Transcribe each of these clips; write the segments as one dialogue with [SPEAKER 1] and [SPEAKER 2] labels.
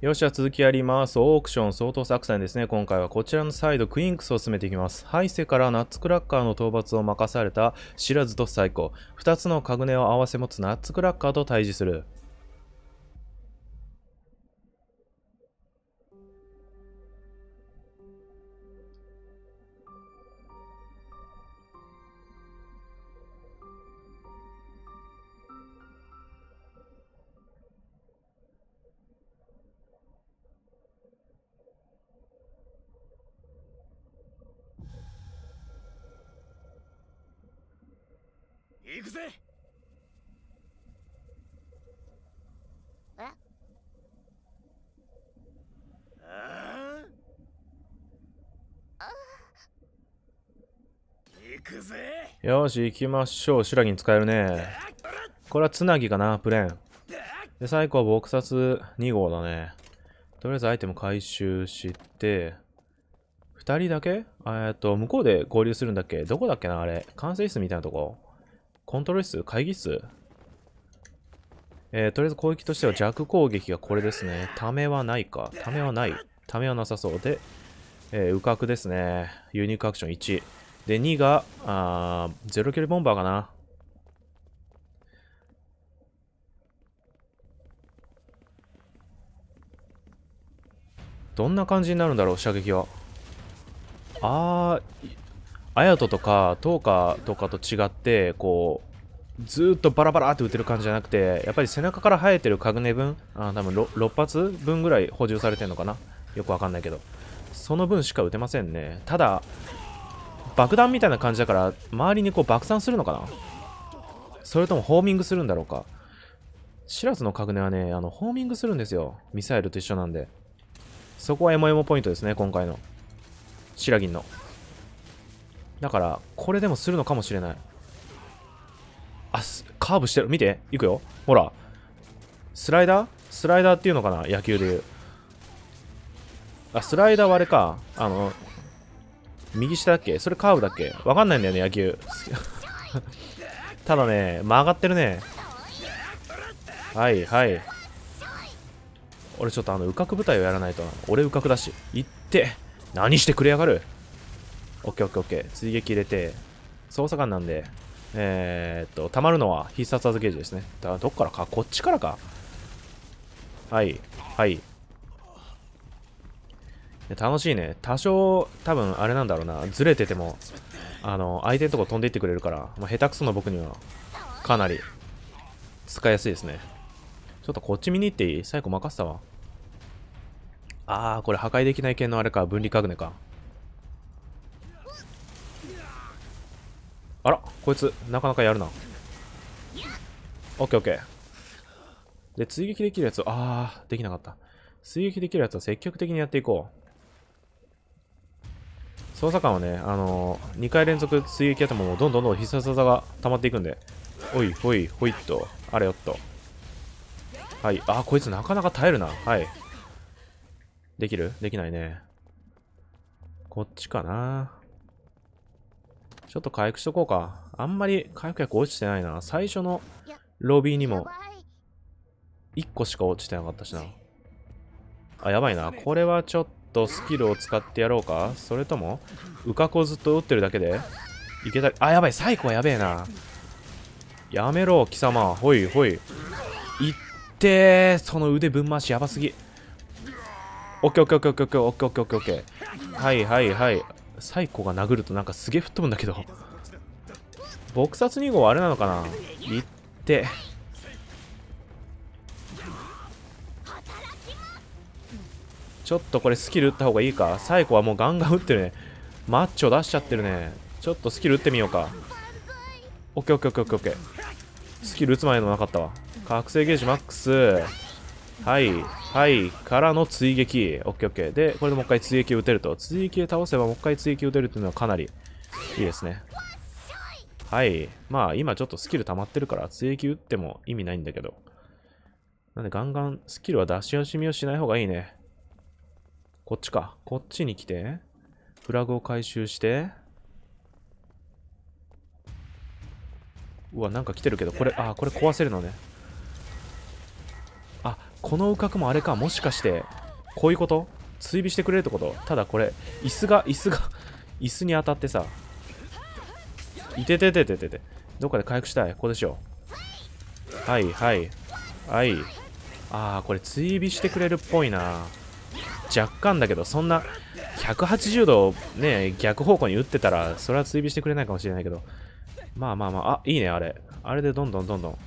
[SPEAKER 1] よっしゃ、続きやります。オークション相当作戦ですね。今回はこちらのサイド、クインクスを進めていきます。ハイセからナッツクラッカーの討伐を任された、知らずと最高。二つのカグネを合わせ持つナッツクラッカーと対峙する。行くぜえああ行くぜよし行きましょう修羅に使えるねこれはつなぎかなプレーンで最後は撲殺2号だねとりあえずアイテム回収して2人だけえっと向こうで合流するんだっけどこだっけなあれ管制室みたいなとこコントロール室会議室えー、とりあえず攻撃としては弱攻撃がこれですね。ためはないか。ためはない。ためはなさそう。で、えー、右角ですね。ユニークアクション1。で、2が、あゼロ距離ボンバーかな。どんな感じになるんだろう、射撃は。あー、ヤトとかーカーとかと違ってこうずっとバラバラって打てる感じじゃなくてやっぱり背中から生えてるカグネ分あ多分 6, 6発分ぐらい補充されてるのかなよくわかんないけどその分しか打てませんねただ爆弾みたいな感じだから周りにこう爆散するのかなそれともホーミングするんだろうかシラスのカグネはねあのホーミングするんですよミサイルと一緒なんでそこはエモエモポイントですね今回のシラギンのだから、これでもするのかもしれない。あ、カーブしてる。見て。いくよ。ほら。スライダースライダーっていうのかな野球で言う。あ、スライダーはあれか。あの、右下だっけそれカーブだっけわかんないんだよね、野球。ただね、曲がってるね。はいはい。俺ちょっとあの、うかく舞台をやらないと。俺うかくだし。行って、何してくれやがるオッケーオッケーオッケー。追撃入れて、捜査官なんで、えー、っと、溜まるのは必殺技ゲージですね。だどっからかこっちからか。はい。はい。楽しいね。多少、多分あれなんだろうな。ずれてても、あの、相手のとこ飛んでいってくれるから、まあ、下手くその僕には、かなり、使いやすいですね。ちょっとこっち見に行っていい最後任せたわ。あー、これ破壊できない系のあれか。分離カグネか。あらこいつなかなかやるなオッケーオッケーで追撃できるやつあーできなかった追撃できるやつは積極的にやっていこう捜査官はね、あのー、2回連続追撃やっても、どんどんどん必殺技が溜まっていくんで、おい、ほい、ほいっと、あれよっと。はい、あ、こいつなかなか耐えるな。はい。できるできないね。こっちかな。ちょっと回復しとこうか。あんまり回復薬落ちてないな。最初のロビーにも1個しか落ちてなかったしな。あ、やばいな。これはちょっとスキルを使ってやろうかそれとも、うかこずっと打ってるだけでいけたり。あ、やばい。サイコはやべえな。やめろ、貴様。ほいほい。いってー。その腕ぶん回しやばすぎ。オッケーオッケーオッケーオッケーオッケーオッケーオッケー。はいはいはい。サイコが殴るとなんかすげえ吹っ飛ぶんだけど撲殺2号はあれなのかな行ってちょっとこれスキル打った方がいいかサイコはもうガンガン打ってるねマッチョ出しちゃってるねちょっとスキル打ってみようかオッケーオッケーオッケーオッケースキル打つ前のなかったわ覚醒ゲージマックスはい。はい。からの追撃。オッケーオッケー。で、これでもう一回追撃を打てると。追撃で倒せばもう一回追撃を打てるというのはかなりいいですね。はい。まあ、今ちょっとスキル溜まってるから、追撃打っても意味ないんだけど。なんでガンガンスキルは出し惜しみをしない方がいいね。こっちか。こっちに来て。フラグを回収して。うわ、なんか来てるけど、これ、あ、これ壊せるのね。このか角もあれかもしかしてこういうこと追尾してくれるってことただこれ椅子が椅子が 椅子に当たってさいててててててどっかで回復したいここでしょはいはいはいああこれ追尾してくれるっぽいな若干だけどそんな180度ね逆方向に打ってたらそれは追尾してくれないかもしれないけどまあまあまああいいねあれあれでどんどんどんどん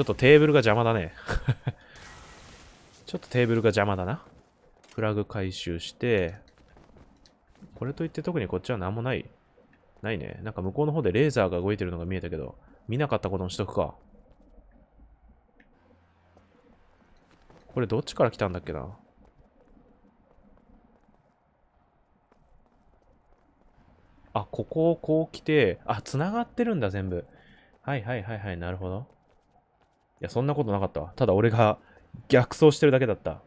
[SPEAKER 1] ちょっとテーブルが邪魔だね ちょっとテーブルが邪魔だな。フラグ回収して、これといって特にこっちは何もない。ないね。なんか向こうの方でレーザーが動いてるのが見えたけど、見なかったことにしとくか。これどっちから来たんだっけなあ、ここをこう来て、あ、繋がってるんだ、全部。はいはいはいはい、なるほど。いや、そんなことなかったわ。ただ俺が逆走してるだけだった。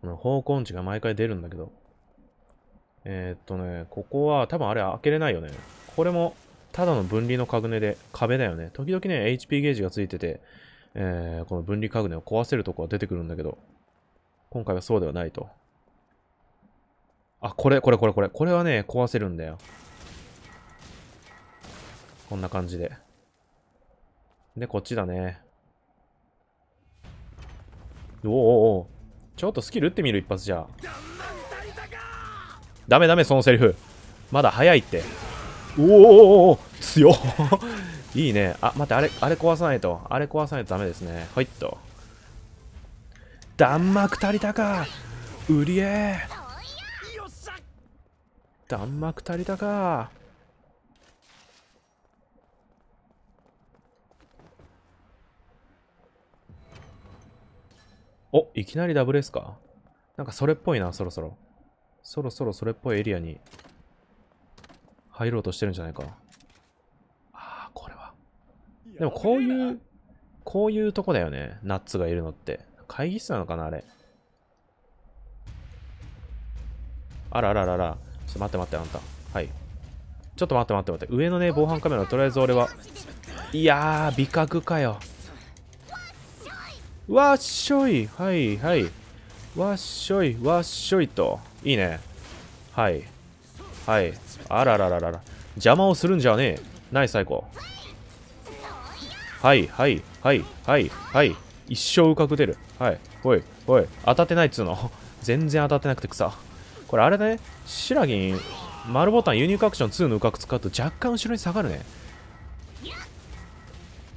[SPEAKER 1] この方向音痴が毎回出るんだけど。えー、っとね、ここは多分あれ開けれないよね。これもただの分離の家具で、壁だよね。時々ね、HP ゲージがついてて、えー、この分離家具ネを壊せるとこは出てくるんだけど、今回はそうではないと。あ、これ、これ、これ、これ。これはね、壊せるんだよ。こんな感じで。で、こっちだね。おおおちょっとスキル打ってみる一発じゃダメダメそのセリフまだ早いっておおお強 いいねあ待ってあれあれ壊さないとあれ壊さないとダメですねはいっと弾幕足りたか売りえ弾幕足りたかお、いきなりダブル S か。なんかそれっぽいな、そろそろ。そろそろそれっぽいエリアに入ろうとしてるんじゃないか。ああ、これは。でもこういう、こういうとこだよね。ナッツがいるのって。会議室なのかな、あれ。あらあらあらあら。ちょっと待って待って、あんた。はい。ちょっと待って待って待って。上のね、防犯カメラ、とりあえず俺は。いやー、美格かよ。わっしょいはいはいわっしょいわっしょいといいねはいはいあららららら邪魔をするんじゃねえナイス最高はいはいはいはいはい一生うかく出るはいおいおい当たってないっつうの 全然当たってなくて草これあれだねシラギン丸ボタンユニークアクション2のうかく使うと若干後ろに下がるね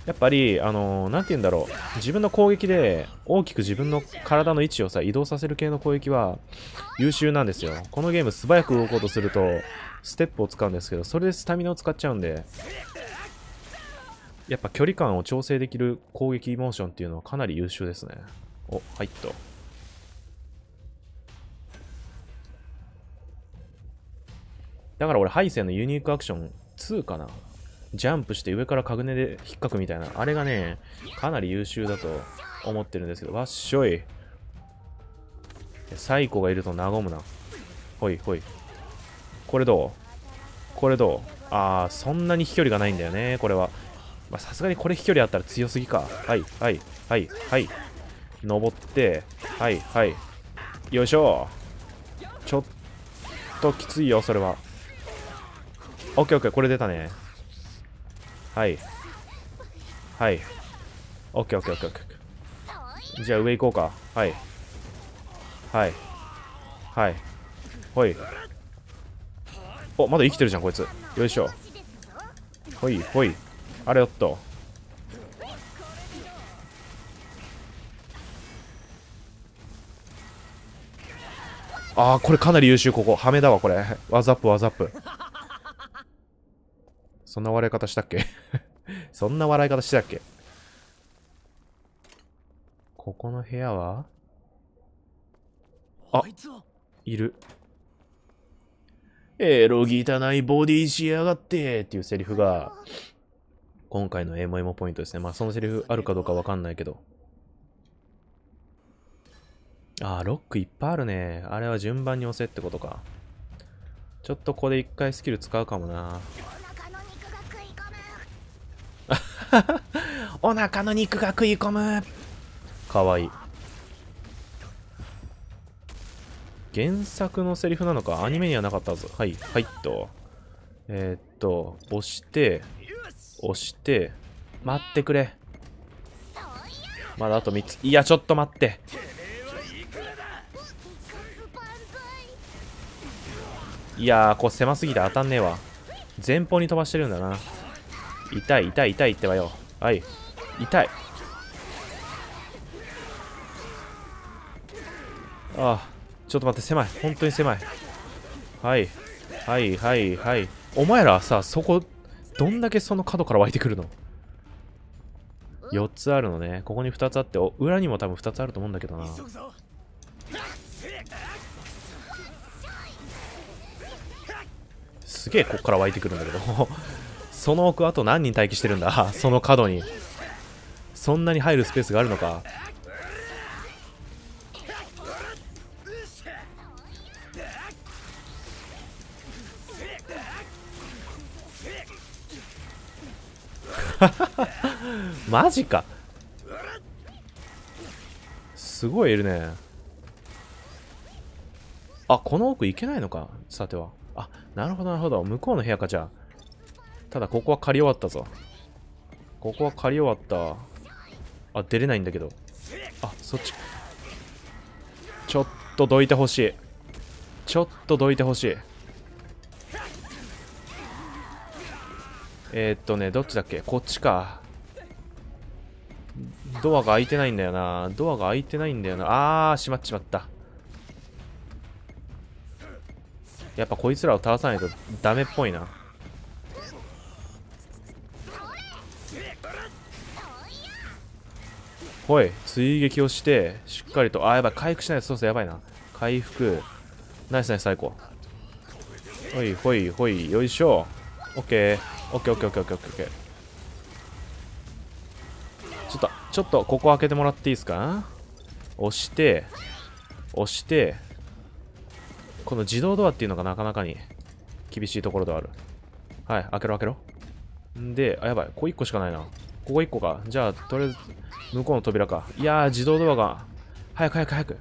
[SPEAKER 1] やっぱり、あのー、なんて言うんだろう。自分の攻撃で大きく自分の体の位置をさ、移動させる系の攻撃は優秀なんですよ。このゲーム素早く動こうとすると、ステップを使うんですけど、それでスタミナを使っちゃうんで、やっぱ距離感を調整できる攻撃モーションっていうのはかなり優秀ですね。お、入っと。だから俺、ハイセンのユニークアクション2かなジャンプして上からカグネで引っかくみたいな、あれがね、かなり優秀だと思ってるんですけど、わっしょい。サイコがいると和むな。ほいほい。これどうこれどうあー、そんなに飛距離がないんだよね、これは。さすがにこれ飛距離あったら強すぎか。はい、はい、はい、はい。登って、はい、はい。よいしょ。ちょっときついよ、それは。オッケーオッケー、これ出たね。はいはいオッケーオッケーオッケーオッケーじゃあ上行こうかはいはいはいほいおまだ生きてるじゃんこいつよいしょほいほいあれおっとああこれかなり優秀ここハメだわこれワザップワザップそんな笑い方したっけ そんな笑い方してたっけここの部屋はあいる。エロ汚いボディしやがってっていうセリフが、今回のエモエモポイントですね。まあそのセリフあるかどうかわかんないけど。ああ、ロックいっぱいあるね。あれは順番に押せってことか。ちょっとここで一回スキル使うかもな。お腹の肉が食い込むかわいい原作のセリフなのかアニメにはなかったはずはいはいっとえー、っと押して押して待ってくれまだあと3ついやちょっと待っていやこう狭すぎて当たんねえわ前方に飛ばしてるんだな痛い痛い痛いってばよはい痛いああちょっと待って狭い本当に狭いはいはいはいはいお前らさそこどんだけその角から湧いてくるの4つあるのねここに2つあってお裏にも多分2つあると思うんだけどなすげえこっから湧いてくるんだけどその奥あと何人待機してるんだ その角にそんなに入るスペースがあるのか マジかすごいいるねあこの奥行けないのかさてはあなるほどなるほど向こうの部屋かじゃあただここは借り終わったぞここは借り終わったあ出れないんだけどあそっちちょっとどいてほしいちょっとどいてほしいえー、っとねどっちだっけこっちかドアが開いてないんだよなドアが開いてないんだよなあー閉まっちまったやっぱこいつらを倒さないとダメっぽいなほい追撃をしてしっかりとあやばい回復しないとそうそうやばいな回復ナイスナイス最高ほいほいほいよいしょオッケーオッケーオッケーオッケーオッケーオッケーちょっとちょっとここ開けてもらっていいですか押して押してこの自動ドアっていうのがなかなかに厳しいところではあるはい開けろ開けろんであやばいこう1個しかないなここ1個か。じゃあ、とりあえず、向こうの扉か。いやー、自動ドアが。早く早く早く。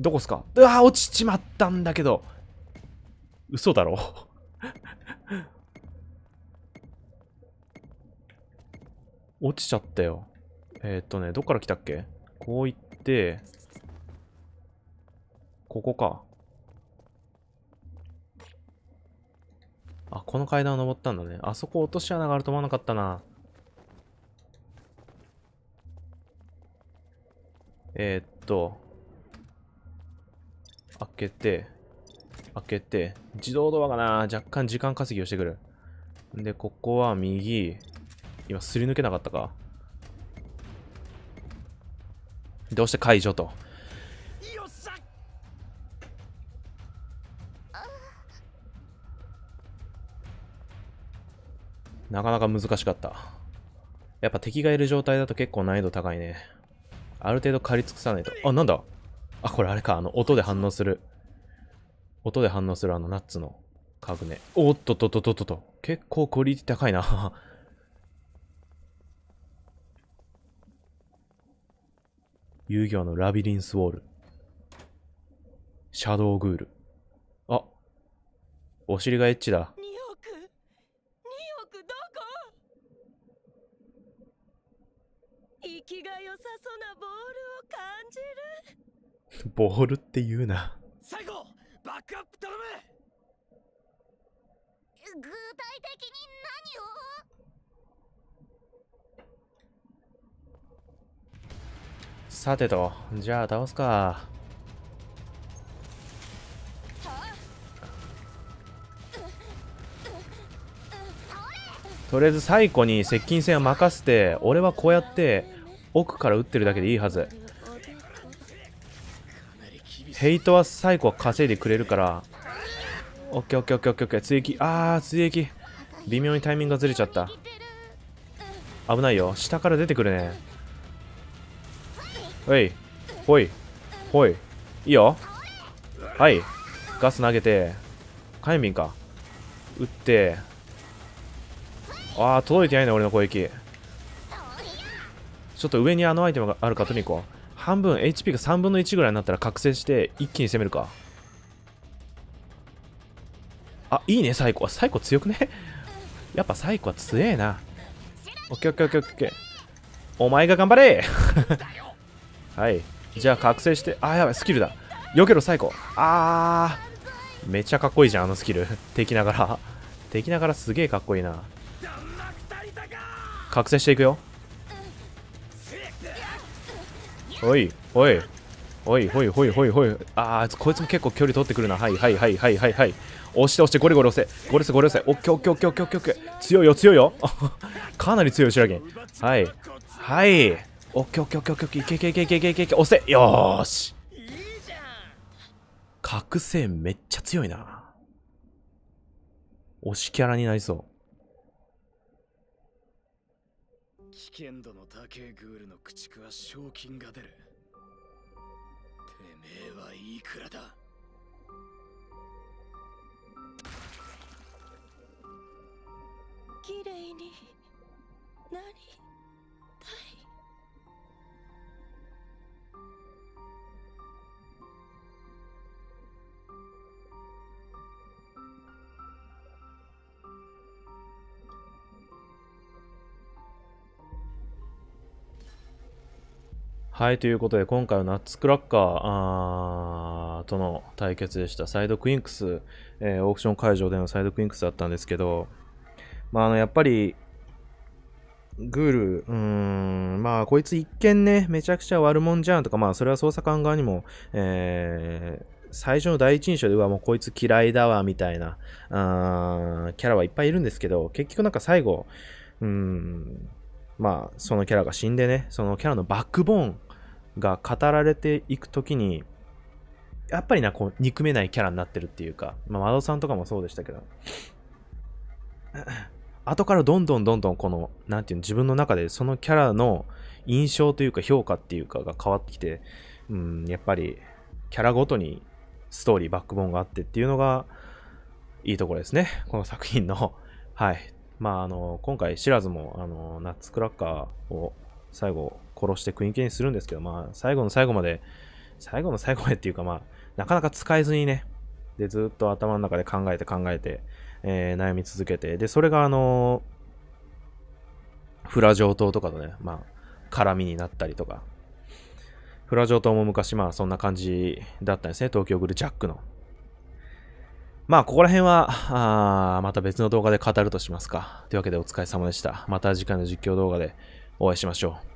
[SPEAKER 1] どこっすかうわ落ちちまったんだけど。嘘だろ。落ちちゃったよ。えー、っとね、どっから来たっけこう行って、ここか。あ、この階段を登ったんだね。あそこ落とし穴があると思わなかったな。えー、っと、開けて、開けて、自動ドアかな若干時間稼ぎをしてくる。で、ここは右。今、すり抜けなかったか。どうして解除と。なかなか難しかった。やっぱ敵がいる状態だと結構難易度高いね。ある程度刈り尽くさないと。あ、なんだあ、これあれか。あの、音で反応する。音で反応するあのナッツの家具ね。おっとっとっとっとっと。結構クオリティ高いな。遊戯王のラビリンスウォール。シャドウグール。あ、お尻がエッチだ。るボールって言うな最後バックアップ頼む具体的に何をさてとじゃあ倒すかとりあえず最後に接近戦は任せて俺はこうやって奥から撃ってるだけでいいはずヘイトは最後は稼いでくれるから。オッケーオッケーオッケーオッケーオッケー。追撃。あー、追撃。微妙にタイミングがずれちゃった。危ないよ。下から出てくるね。ほい。ほい。ほい。いいよ。はい。ガス投げて。火炎瓶か。撃って。あー、届いてないね、俺の攻撃。ちょっと上にあのアイテムがあるか取りに行こ半分 HP が3分の1ぐらいになったら覚醒して一気に攻めるかあいいねサイコはサイコ強くね やっぱサイコは強えなオッケーオッケーオッケーオッケーお前が頑張れ はいじゃあ覚醒してあやばいスキルだ避けろサイコあーめっちゃかっこいいじゃんあのスキル 敵ながら敵ながらすげえかっこいいな覚醒していくよおいおいおいほいほいほいほいああこいつも結構距離取ってくるなはいはいはいはいはいはい押して押してゴリゴリ押せゴリ押せゴリ押せオッケーオッケーオッケーオッケーオッケーオッケー強いよ強いよ かなり強いシュラゲンはいはいオッケーオッケーオッケーオッケーいけいけいけいけいけいけいけ押せよーし覚醒めっちゃ強いな推しキャラになりそう危険度の高えグールの駆逐は賞金が出るてめえはいくらだ綺麗に何りたいはい、ということで、今回はナッツクラッカーとの対決でした。サイドクインクス、えー、オークション会場でのサイドクインクスだったんですけど、まあ、あの、やっぱり、グール、うーん、まあ、こいつ一見ね、めちゃくちゃ悪者じゃんとか、まあ、それは捜査官側にも、えー、最初の第一印象で、うわ、もうこいつ嫌いだわ、みたいな、キャラはいっぱいいるんですけど、結局なんか最後、うん、まあ、そのキャラが死んでね、そのキャラのバックボーンが語られていくときに、やっぱりな、こう、憎めないキャラになってるっていうか、まあ、窓さんとかもそうでしたけど、後からどんどんどんどんこの、なんていうの、自分の中でそのキャラの印象というか評価っていうかが変わってきて、うん、やっぱり、キャラごとにストーリー、バックボーンがあってっていうのが、いいところですね。この作品の。はい。まあ、あの、今回、知らずも、あの、ナッツクラッカーを最後、殺して食い気にするんですけど、まあ、最後の最後まで、最後の最後までっていうか、まあ、なかなか使えずにね、で、ずっと頭の中で考えて考えて、えー、悩み続けて、で、それが、あのフラ上等とかとね、まあ、絡みになったりとか、フラ上等も昔、まあ、そんな感じだったんですね、東京グルジャックの。まあ、ここら辺は、あまた別の動画で語るとしますか。というわけでお疲れ様でした。また次回の実況動画でお会いしましょう。